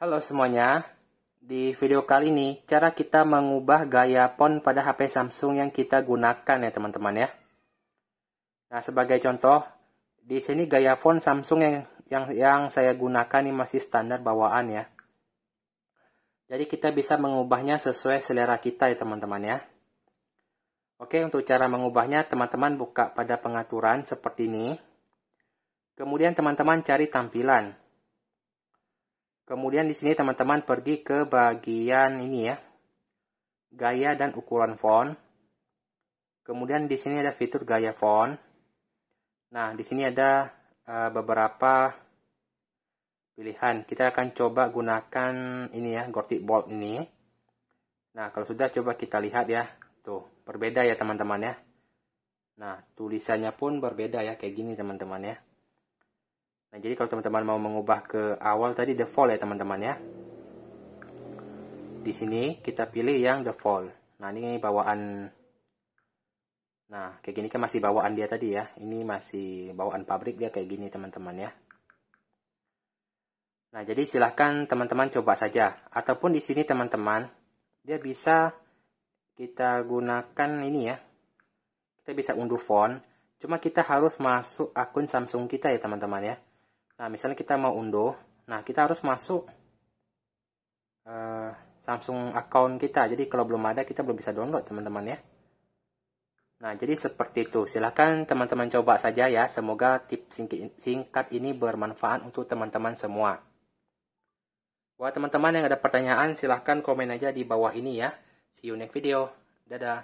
Halo semuanya, di video kali ini cara kita mengubah gaya font pada HP Samsung yang kita gunakan ya teman-teman ya. Nah sebagai contoh, di sini gaya font Samsung yang yang yang saya gunakan ini masih standar bawaan ya. Jadi kita bisa mengubahnya sesuai selera kita ya teman-teman ya. Oke, untuk cara mengubahnya, teman-teman buka pada pengaturan seperti ini. Kemudian teman-teman cari tampilan. Kemudian di sini teman-teman pergi ke bagian ini ya. Gaya dan ukuran font. Kemudian di sini ada fitur gaya font. Nah, di sini ada eh, beberapa pilihan. Kita akan coba gunakan ini ya, Gothic Bold ini. Nah, kalau sudah coba kita lihat ya. Tuh, berbeda ya teman-teman ya. Nah, tulisannya pun berbeda ya kayak gini teman-teman ya. Nah, jadi kalau teman-teman mau mengubah ke awal tadi default ya teman-teman ya. Di sini kita pilih yang default. Nah, ini bawaan Nah, kayak gini kan masih bawaan dia tadi ya. Ini masih bawaan pabrik dia kayak gini teman-teman ya. Nah, jadi silahkan teman-teman coba saja. Ataupun di sini teman-teman, dia bisa kita gunakan ini ya. Kita bisa unduh font. Cuma kita harus masuk akun Samsung kita ya teman-teman ya. Nah, misalnya kita mau unduh. Nah, kita harus masuk uh, Samsung account kita. Jadi, kalau belum ada, kita belum bisa download, teman-teman ya. Nah, jadi seperti itu. Silahkan teman-teman coba saja ya. Semoga tips singkat ini bermanfaat untuk teman-teman semua. Buat teman-teman yang ada pertanyaan, silahkan komen aja di bawah ini ya. See you next video. Dadah.